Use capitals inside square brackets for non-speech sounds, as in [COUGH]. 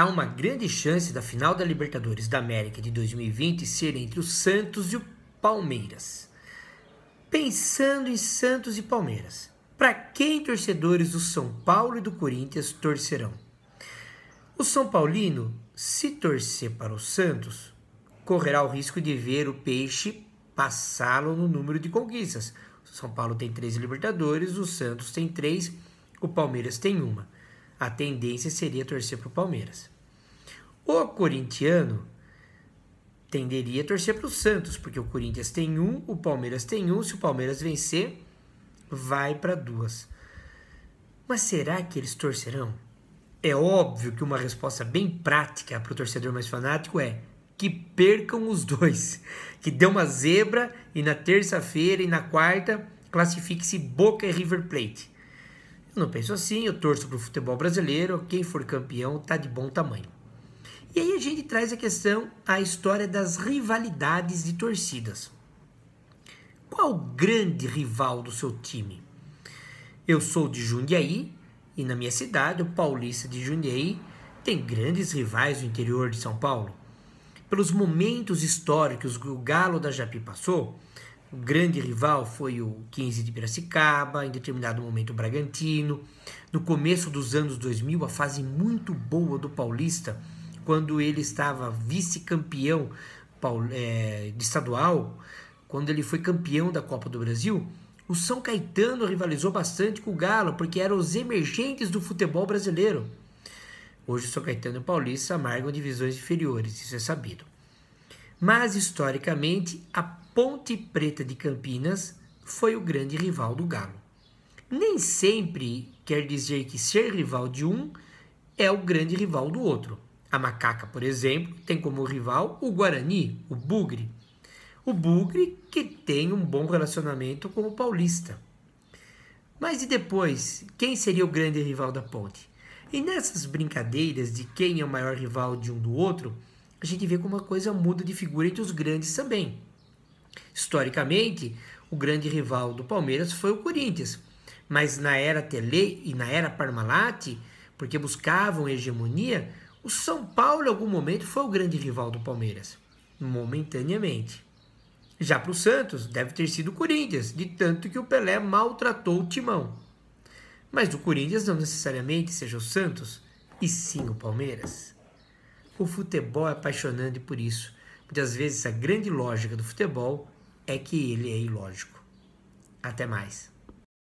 Há uma grande chance da final da Libertadores da América de 2020 ser entre o Santos e o Palmeiras. Pensando em Santos e Palmeiras, para quem torcedores do São Paulo e do Corinthians torcerão? O São Paulino, se torcer para o Santos, correrá o risco de ver o peixe passá-lo no número de conquistas. O São Paulo tem três Libertadores, o Santos tem três, o Palmeiras tem uma a tendência seria torcer para o Palmeiras. O corintiano tenderia a torcer para o Santos, porque o Corinthians tem um, o Palmeiras tem um. Se o Palmeiras vencer, vai para duas. Mas será que eles torcerão? É óbvio que uma resposta bem prática para o torcedor mais fanático é que percam os dois, [LAUGHS] que dê uma zebra e na terça-feira e na quarta classifique-se Boca e River Plate. Não penso assim, eu torço para o futebol brasileiro, quem for campeão está de bom tamanho. E aí a gente traz a questão, a história das rivalidades de torcidas. Qual o grande rival do seu time? Eu sou de Jundiaí e na minha cidade, o paulista de Jundiaí, tem grandes rivais no interior de São Paulo. Pelos momentos históricos que o Galo da Japi passou, o grande rival foi o 15 de Piracicaba, em determinado momento o Bragantino. No começo dos anos 2000, a fase muito boa do Paulista, quando ele estava vice-campeão é, estadual, quando ele foi campeão da Copa do Brasil, o São Caetano rivalizou bastante com o Galo, porque eram os emergentes do futebol brasileiro. Hoje o São Caetano e o Paulista amargam divisões inferiores, isso é sabido. Mas, historicamente, a Ponte Preta de Campinas foi o grande rival do Galo. Nem sempre quer dizer que ser rival de um é o grande rival do outro. A Macaca, por exemplo, tem como rival o Guarani, o Bugre. O Bugre que tem um bom relacionamento com o Paulista. Mas e depois, quem seria o grande rival da Ponte? E nessas brincadeiras de quem é o maior rival de um do outro, a gente vê como a coisa muda de figura entre os grandes também. Historicamente, o grande rival do Palmeiras foi o Corinthians, mas na era Tele e na era Parmalat, porque buscavam hegemonia, o São Paulo em algum momento foi o grande rival do Palmeiras, momentaneamente. Já para o Santos, deve ter sido o Corinthians, de tanto que o Pelé maltratou o Timão. Mas o Corinthians não necessariamente seja o Santos, e sim o Palmeiras. O futebol é apaixonante por isso porque às vezes a grande lógica do futebol é que ele é ilógico. Até mais.